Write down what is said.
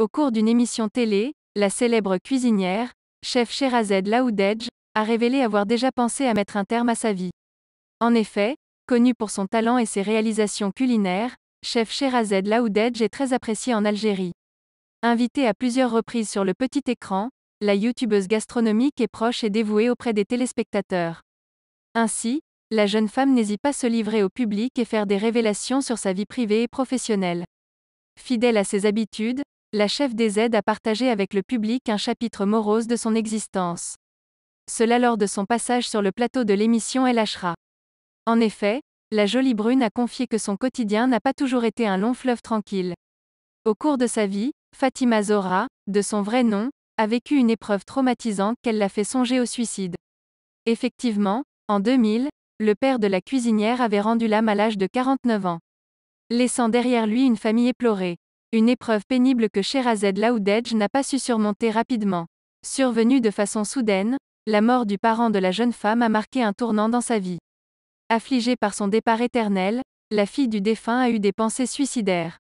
Au cours d'une émission télé, la célèbre cuisinière, chef Sherazed Laoudedj, a révélé avoir déjà pensé à mettre un terme à sa vie. En effet, connue pour son talent et ses réalisations culinaires, chef Sherazed Laoudedj est très appréciée en Algérie. Invitée à plusieurs reprises sur le petit écran, la youtubeuse gastronomique est proche et dévouée auprès des téléspectateurs. Ainsi, la jeune femme n'hésite pas à se livrer au public et faire des révélations sur sa vie privée et professionnelle. Fidèle à ses habitudes, la chef des aides a partagé avec le public un chapitre morose de son existence. Cela lors de son passage sur le plateau de l'émission El Achra. En effet, la jolie brune a confié que son quotidien n'a pas toujours été un long fleuve tranquille. Au cours de sa vie, Fatima Zora, de son vrai nom, a vécu une épreuve traumatisante qu'elle l'a fait songer au suicide. Effectivement, en 2000, le père de la cuisinière avait rendu l'âme à l'âge de 49 ans, laissant derrière lui une famille éplorée. Une épreuve pénible que Sherazade Laoudedj n'a pas su surmonter rapidement. Survenue de façon soudaine, la mort du parent de la jeune femme a marqué un tournant dans sa vie. Affligée par son départ éternel, la fille du défunt a eu des pensées suicidaires.